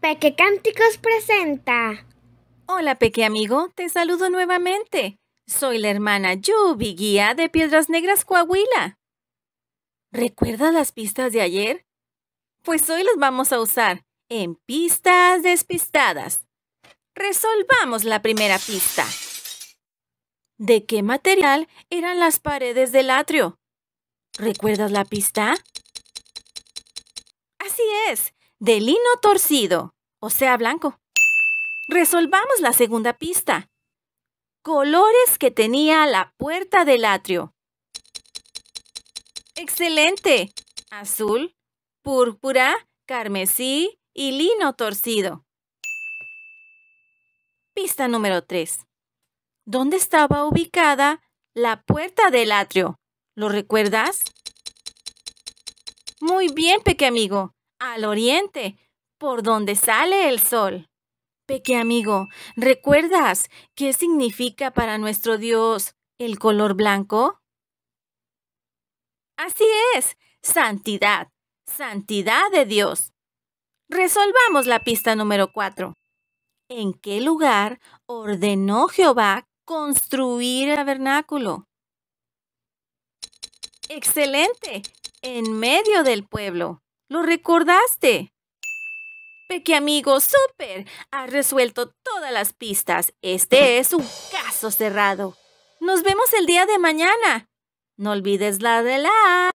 Peque Cánticos presenta. Hola, Peque amigo, te saludo nuevamente. Soy la hermana Yubi, guía de Piedras Negras Coahuila. ¿Recuerdas las pistas de ayer? Pues hoy las vamos a usar en pistas despistadas. Resolvamos la primera pista. ¿De qué material eran las paredes del atrio? ¿Recuerdas la pista? Así es, de lino torcido, o sea, blanco. Resolvamos la segunda pista. Colores que tenía la puerta del atrio. ¡Excelente! Azul, púrpura, carmesí y lino torcido. Pista número 3. ¿Dónde estaba ubicada la puerta del atrio? ¿Lo recuerdas? Muy bien, peque amigo al oriente, por donde sale el sol. Peque amigo, ¿recuerdas qué significa para nuestro Dios el color blanco? Así es, santidad, santidad de Dios. Resolvamos la pista número cuatro. ¿En qué lugar ordenó Jehová construir el tabernáculo? Excelente, en medio del pueblo. ¡Lo recordaste! Peque amigo, súper. Has resuelto todas las pistas. Este es un caso cerrado. Nos vemos el día de mañana. No olvides la de la...